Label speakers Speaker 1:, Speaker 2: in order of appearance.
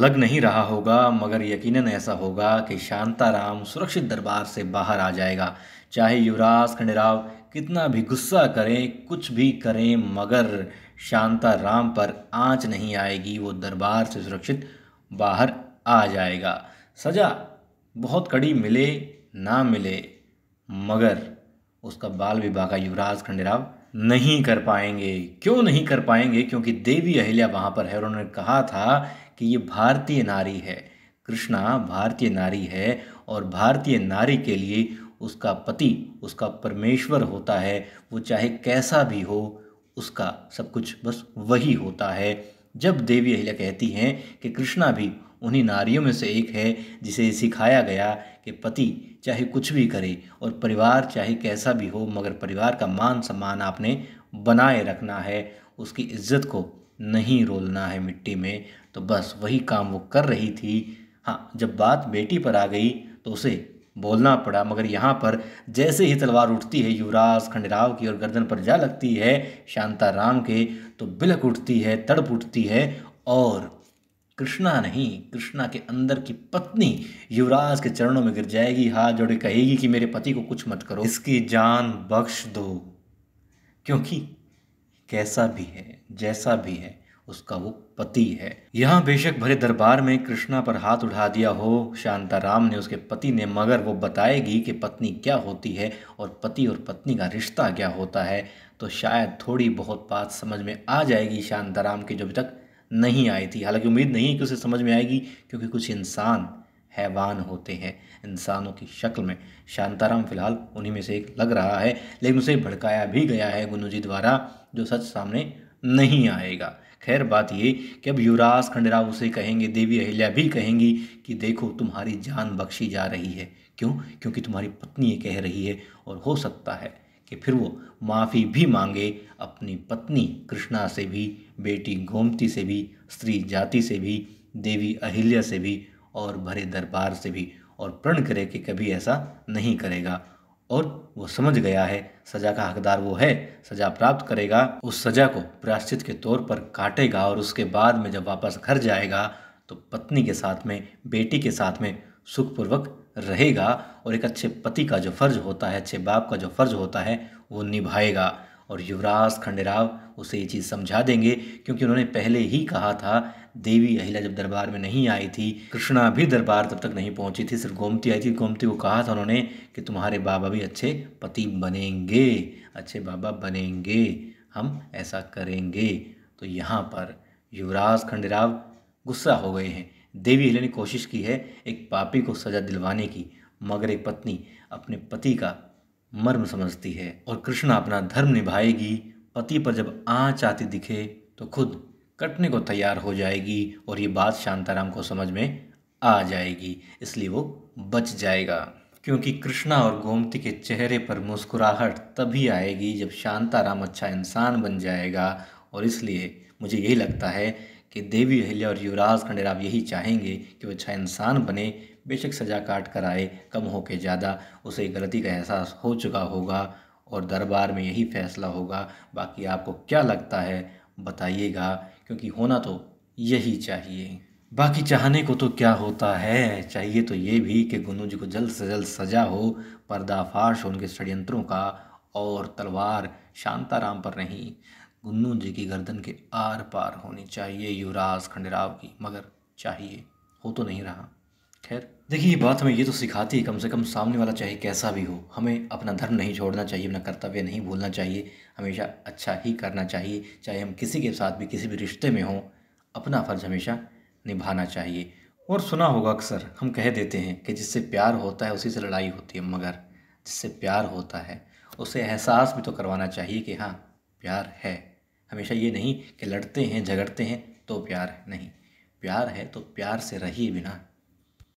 Speaker 1: लग नहीं रहा होगा मगर यकीनन ऐसा होगा कि शांताराम सुरक्षित दरबार से बाहर आ जाएगा चाहे युवराज खंडेराव कितना भी गुस्सा करें कुछ भी करें मगर शांताराम पर आंच नहीं आएगी वो दरबार से सुरक्षित बाहर आ जाएगा सज़ा बहुत कड़ी मिले ना मिले मगर उसका बाल विवाह का युवराज खंडेराव नहीं कर पाएंगे क्यों नहीं कर पाएंगे क्योंकि देवी अहिल्या वहाँ पर है उन्होंने कहा था कि ये भारतीय नारी है कृष्णा भारतीय नारी है और भारतीय नारी के लिए उसका पति उसका परमेश्वर होता है वो चाहे कैसा भी हो उसका सब कुछ बस वही होता है जब देवी अहिल्या कहती हैं कि कृष्णा भी उन्हीं नारियों में से एक है जिसे सिखाया गया कि पति चाहे कुछ भी करे और परिवार चाहे कैसा भी हो मगर परिवार का मान सम्मान आपने बनाए रखना है उसकी इज्जत को नहीं रोलना है मिट्टी में तो बस वही काम वो कर रही थी हाँ जब बात बेटी पर आ गई तो उसे बोलना पड़ा मगर यहाँ पर जैसे ही तलवार उठती है युवराज खंडराव की और गर्दन पर जा लगती है शांताराम के तो बिलक उठती है तड़प उठती है और कृष्णा नहीं कृष्णा के अंदर की पत्नी युवराज के चरणों में गिर जाएगी हाथ जोड़े कहेगी कि मेरे पति को कुछ मत करो इसकी जान बख्श दो क्योंकि कैसा भी है जैसा भी है उसका वो पति है यहाँ बेशक भरे दरबार में कृष्णा पर हाथ उठा दिया हो शांताराम ने उसके पति ने मगर वो बताएगी कि पत्नी क्या होती है और पति और पत्नी का रिश्ता क्या होता है तो शायद थोड़ी बहुत बात समझ में आ जाएगी शांताराम की जो अभी तक नहीं आई थी हालांकि उम्मीद नहीं है कि उसे समझ में आएगी क्योंकि कुछ इंसान हैवान होते हैं इंसानों की शक्ल में शांताराम फिलहाल उन्हीं में से एक लग रहा है लेकिन उसे भड़काया भी गया है गुनू जी द्वारा जो सच सामने नहीं आएगा खैर बात ये कि अब युवराज खंडराव उसे कहेंगे देवी अहिल्या भी कहेंगी कि देखो तुम्हारी जान बख्शी जा रही है क्यों क्योंकि तुम्हारी पत्नी ये कह रही है और हो सकता है कि फिर वो माफ़ी भी मांगे अपनी पत्नी कृष्णा से भी बेटी गोमती से भी स्त्री जाति से भी देवी अहिल्या से भी और भरे दरबार से भी और प्रण करे कि कभी ऐसा नहीं करेगा और वो समझ गया है सजा का हकदार वो है सजा प्राप्त करेगा उस सजा को प्राश्चित के तौर पर काटेगा और उसके बाद में जब वापस घर जाएगा तो पत्नी के साथ में बेटी के साथ में सुखपूर्वक रहेगा और एक अच्छे पति का जो फ़र्ज होता है अच्छे बाप का जो फ़र्ज होता है वो निभाएगा और युवराज खंडेराव उसे ये चीज़ समझा देंगे क्योंकि उन्होंने पहले ही कहा था देवी अहिला जब दरबार में नहीं आई थी कृष्णा भी दरबार तब तक नहीं पहुंची थी सिर्फ गोमती आई थी गोमती को कहा था उन्होंने कि तुम्हारे बाबा भी अच्छे पति बनेंगे अच्छे बाबा बनेंगे हम ऐसा करेंगे तो यहाँ पर युवराज खंडेराव गुस्सा हो गए हैं देवी अहिला ने कोशिश की है एक पापी को सज़ा दिलवाने की मगर एक पत्नी अपने पति का मर्म समझती है और कृष्णा अपना धर्म निभाएगी पति पर जब आँच आती दिखे तो खुद कटने को तैयार हो जाएगी और ये बात शांताराम को समझ में आ जाएगी इसलिए वो बच जाएगा क्योंकि कृष्णा और गोमती के चेहरे पर मुस्कुराहट तभी आएगी जब शांताराम अच्छा इंसान बन जाएगा और इसलिए मुझे यही लगता है कि देवी अहिल्या और युवराज खंडेराव यही चाहेंगे कि वो अच्छा इंसान बने बेशक सज़ा काट कर आए कम हो के ज़्यादा उसे गलती का एहसास हो चुका होगा और दरबार में यही फैसला होगा बाकी आपको क्या लगता है बताइएगा क्योंकि होना तो यही चाहिए बाकी चाहने को तो क्या होता है चाहिए तो ये भी कि जी को जल्द से जल्द सजा हो पर्दाफाश हो उनके षडयंत्रों का और तलवार शांताराम पर नहीं गुन्नू जी की गर्दन के आर पार होनी चाहिए युवराज खंडेराव की मगर चाहिए हो तो नहीं रहा खैर देखिए ये बात हमें ये तो सिखाती है कम से कम सामने वाला चाहे कैसा भी हो हमें अपना धर्म नहीं छोड़ना चाहिए अपना कर्तव्य नहीं भूलना चाहिए हमेशा अच्छा ही करना चाहिए चाहे हम किसी के साथ भी किसी भी रिश्ते में हों अपना फ़र्ज़ हमेशा निभाना चाहिए और सुना होगा अक्सर हम कह देते हैं कि जिससे प्यार होता है उसी से लड़ाई होती है मगर जिससे प्यार होता है उसे एहसास भी तो करवाना चाहिए कि हाँ प्यार है हमेशा ये नहीं कि लड़ते हैं झगड़ते हैं तो प्यार नहीं प्यार है तो प्यार से रहिए बिना